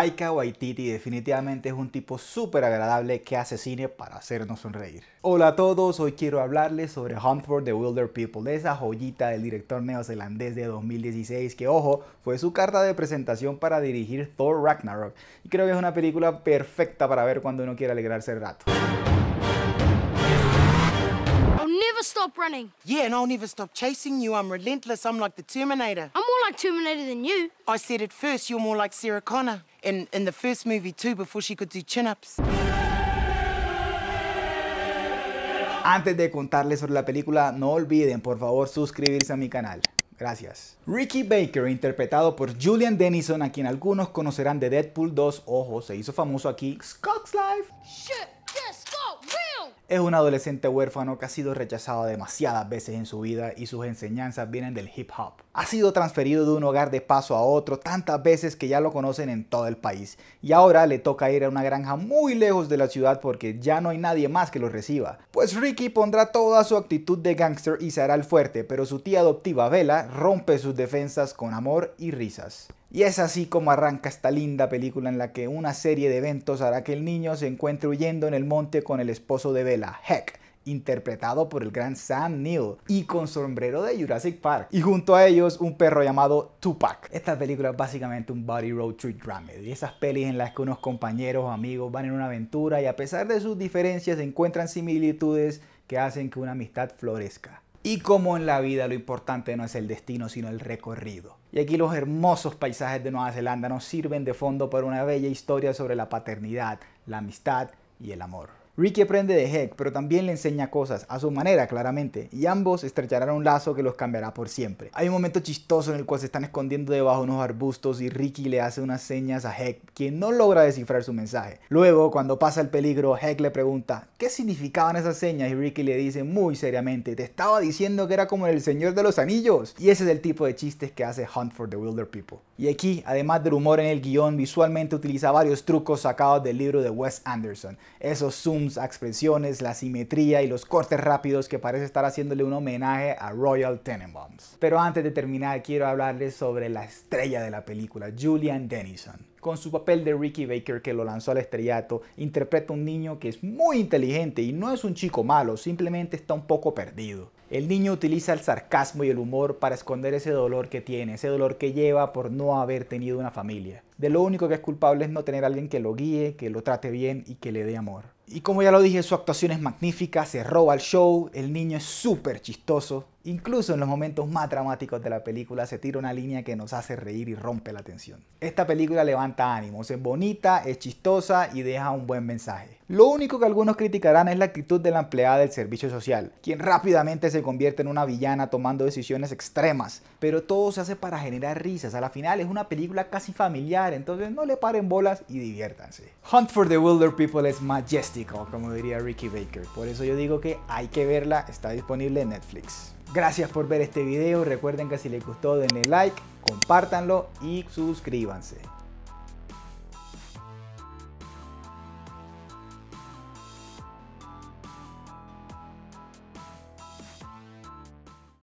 Taika Waititi definitivamente es un tipo súper agradable que hace cine para hacernos sonreír. Hola a todos, hoy quiero hablarles sobre Huntford the Wilder People, esa joyita del director neozelandés de 2016 que, ojo, fue su carta de presentación para dirigir Thor Ragnarok y creo que es una película perfecta para ver cuando uno quiere alegrarse el rato never stop running. Yeah, and I'll never stop chasing you. I'm relentless. I'm like the Terminator. I'm more like Terminator than you. I said it first, you're more like Sarah Connor. In, in the first movie, too, before she could do chin-ups. Antes de contarles sobre la película, no olviden, por favor, suscribirse a mi canal. Gracias. Ricky Baker, interpretado por Julian Dennison, a quien algunos conocerán de Deadpool 2, ojo, se hizo famoso aquí, Scott's Life. Shit. Es un adolescente huérfano que ha sido rechazado demasiadas veces en su vida y sus enseñanzas vienen del hip hop. Ha sido transferido de un hogar de paso a otro tantas veces que ya lo conocen en todo el país y ahora le toca ir a una granja muy lejos de la ciudad porque ya no hay nadie más que lo reciba. Pues Ricky pondrá toda su actitud de gángster y se hará el fuerte, pero su tía adoptiva Bella rompe sus defensas con amor y risas. Y es así como arranca esta linda película en la que una serie de eventos hará que el niño se encuentre huyendo en el monte con el esposo de Bella, Heck, interpretado por el gran Sam Neill y con sombrero de Jurassic Park. Y junto a ellos un perro llamado Tupac. Esta película es básicamente un body road trip drama y esas pelis en las que unos compañeros o amigos van en una aventura y a pesar de sus diferencias encuentran similitudes que hacen que una amistad florezca. Y como en la vida lo importante no es el destino, sino el recorrido. Y aquí los hermosos paisajes de Nueva Zelanda nos sirven de fondo para una bella historia sobre la paternidad, la amistad y el amor. Ricky aprende de Heck, pero también le enseña cosas, a su manera claramente, y ambos estrecharán un lazo que los cambiará por siempre. Hay un momento chistoso en el cual se están escondiendo debajo de unos arbustos y Ricky le hace unas señas a Heck, quien no logra descifrar su mensaje. Luego, cuando pasa el peligro, Heck le pregunta, ¿qué significaban esas señas? Y Ricky le dice muy seriamente, te estaba diciendo que era como el Señor de los Anillos. Y ese es el tipo de chistes que hace Hunt for the Wilder People. Y aquí, además del humor en el guión, visualmente utiliza varios trucos sacados del libro de Wes Anderson. Esos expresiones, la simetría y los cortes rápidos que parece estar haciéndole un homenaje a Royal Tenenbaums. Pero antes de terminar quiero hablarles sobre la estrella de la película, Julian Dennison con su papel de Ricky Baker que lo lanzó al estrellato, interpreta un niño que es muy inteligente y no es un chico malo, simplemente está un poco perdido. El niño utiliza el sarcasmo y el humor para esconder ese dolor que tiene, ese dolor que lleva por no haber tenido una familia. De lo único que es culpable es no tener a alguien que lo guíe, que lo trate bien y que le dé amor. Y como ya lo dije, su actuación es magnífica, se roba el show, el niño es súper chistoso. Incluso en los momentos más dramáticos de la película se tira una línea que nos hace reír y rompe la tensión. Esta película levanta ánimos, es bonita, es chistosa y deja un buen mensaje. Lo único que algunos criticarán es la actitud de la empleada del servicio social, quien rápidamente se convierte en una villana tomando decisiones extremas, pero todo se hace para generar risas. A la final es una película casi familiar, entonces no le paren bolas y diviértanse. Hunt for the Wilder People es majestico, como diría Ricky Baker, por eso yo digo que hay que verla, está disponible en Netflix. Gracias por ver este video, recuerden que si les gustó denle like, compártanlo y suscríbanse.